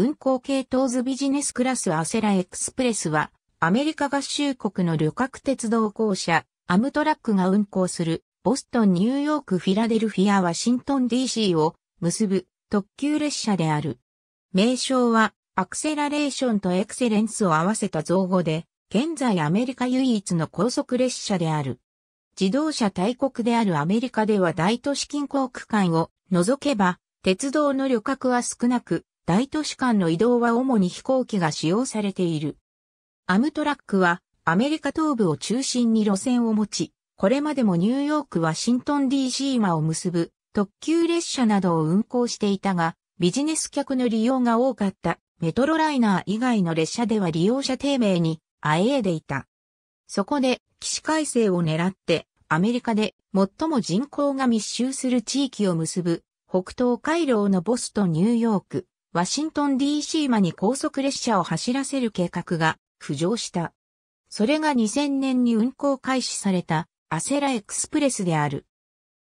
運行系統図ビジネスクラスアセラエクスプレスは、アメリカ合衆国の旅客鉄道公社、アムトラックが運行する、ボストン、ニューヨーク、フィラデルフィア、ワシントン DC を結ぶ特急列車である。名称は、アクセラレーションとエクセレンスを合わせた造語で、現在アメリカ唯一の高速列車である。自動車大国であるアメリカでは大都市近郊区間を除けば、鉄道の旅客は少なく、大都市間の移動は主に飛行機が使用されている。アムトラックはアメリカ東部を中心に路線を持ち、これまでもニューヨーク・ワシントン DC 間を結ぶ特急列車などを運行していたが、ビジネス客の利用が多かったメトロライナー以外の列車では利用者低迷にあえいでいた。そこで起死改正を狙ってアメリカで最も人口が密集する地域を結ぶ北東回廊のボストンニューヨーク、ワシントン DC 間に高速列車を走らせる計画が浮上した。それが2000年に運行開始されたアセラエクスプレスである。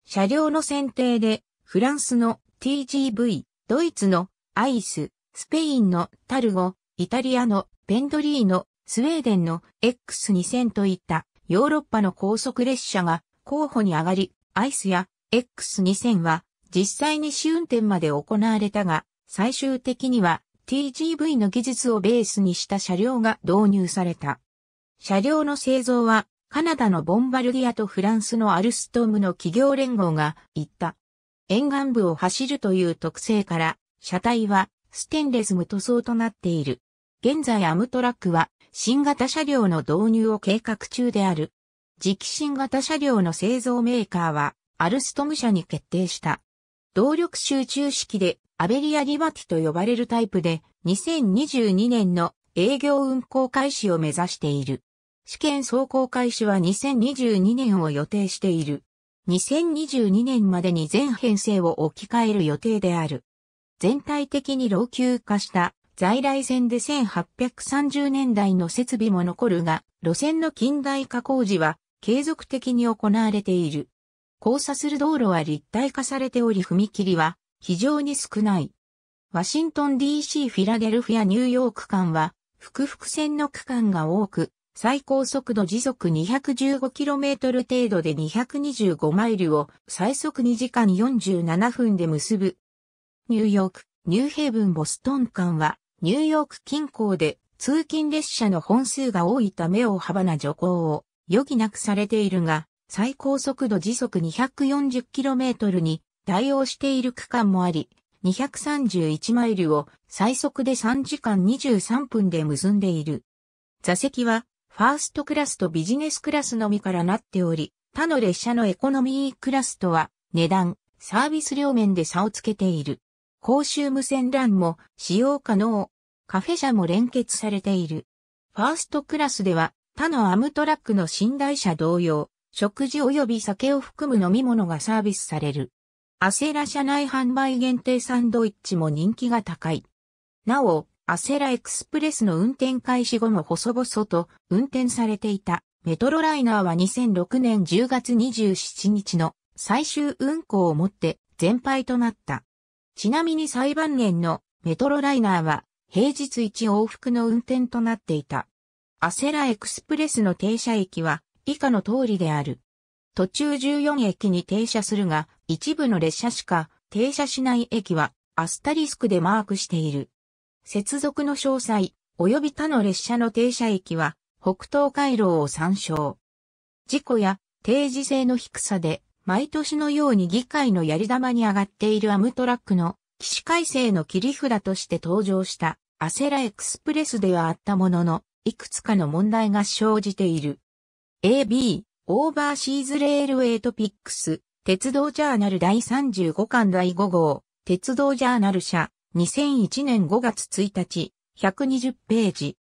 車両の選定でフランスの TGV、ドイツのアイス、スペインのタルゴ、イタリアのペンドリーノ、スウェーデンの X2000 といったヨーロッパの高速列車が候補に上がり、アイスや X2000 は実際に試運転まで行われたが、最終的には TGV の技術をベースにした車両が導入された。車両の製造はカナダのボンバルディアとフランスのアルストームの企業連合が行った。沿岸部を走るという特性から車体はステンレス無塗装となっている。現在アムトラックは新型車両の導入を計画中である。次期新型車両の製造メーカーはアルストム社に決定した。動力集中式でアベリア・リバティと呼ばれるタイプで、2022年の営業運行開始を目指している。試験走行開始は2022年を予定している。2022年までに全編成を置き換える予定である。全体的に老朽化した在来線で1830年代の設備も残るが、路線の近代化工事は継続的に行われている。交差する道路は立体化されており踏切は非常に少ない。ワシントン DC フィラデルフィアニューヨーク間は、複々線の区間が多く、最高速度時速 215km 程度で225マイルを最速2時間47分で結ぶ。ニューヨーク、ニューヘイブンボストン間は、ニューヨーク近郊で通勤列車の本数が多いためを幅な徐行を余儀なくされているが、最高速度時速 240km に対応している区間もあり、231マイルを最速で3時間23分で結んでいる。座席は、ファーストクラスとビジネスクラスのみからなっており、他の列車のエコノミークラスとは、値段、サービス両面で差をつけている。公衆無線 LAN も使用可能。カフェ車も連結されている。ファーストクラスでは、他のアムトラックの寝台車同様、食事及び酒を含む飲み物がサービスされる。アセラ社内販売限定サンドイッチも人気が高い。なお、アセラエクスプレスの運転開始後も細々と運転されていたメトロライナーは2006年10月27日の最終運行をもって全廃となった。ちなみに裁判年のメトロライナーは平日1往復の運転となっていた。アセラエクスプレスの停車駅は以下の通りである。途中14駅に停車するが、一部の列車しか停車しない駅はアスタリスクでマークしている。接続の詳細、及び他の列車の停車駅は北東回廊を参照。事故や定時性の低さで毎年のように議会のやり玉に上がっているアムトラックの起死改正の切り札として登場したアセラエクスプレスではあったものの、いくつかの問題が生じている。AB、オーバーシーズレールウェイトピックス、鉄道ジャーナル第35巻第5号、鉄道ジャーナル社、2001年5月1日、120ページ。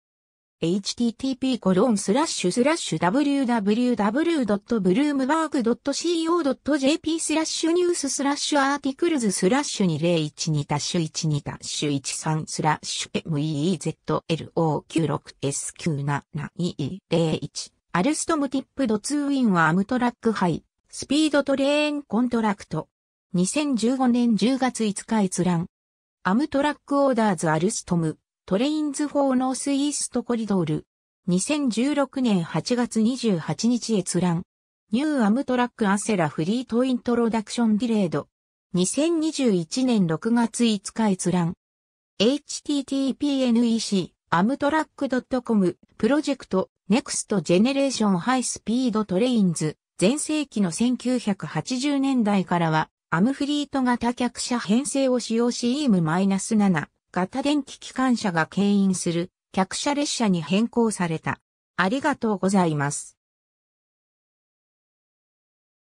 http コロンスラッシュ www.bloomberg.co.jp スラッシュニューススラッシュアーティクルズスラッシュ2012タッシュ12タッシュ13スラッシュ MEZLO96SQ7E01 e アルストムティップドツーインはアムトラック杯スピードトレーンコントラクト。2015年10月5日閲覧。アムトラックオーダーズアルストム、トレインズフォーノースイーストコリドール。2016年8月28日閲覧。ニューアムトラックアセラフリートイントロダクションディレード。2021年6月5日閲覧。httpnec アムトラック .com プロジェクトネクストジェネレーションハイスピードトレインズ前世紀の1980年代からは、アムフリート型客車編成を使用し EM-7 型電気機関車が牽引する客車列車に変更された。ありがとうございます。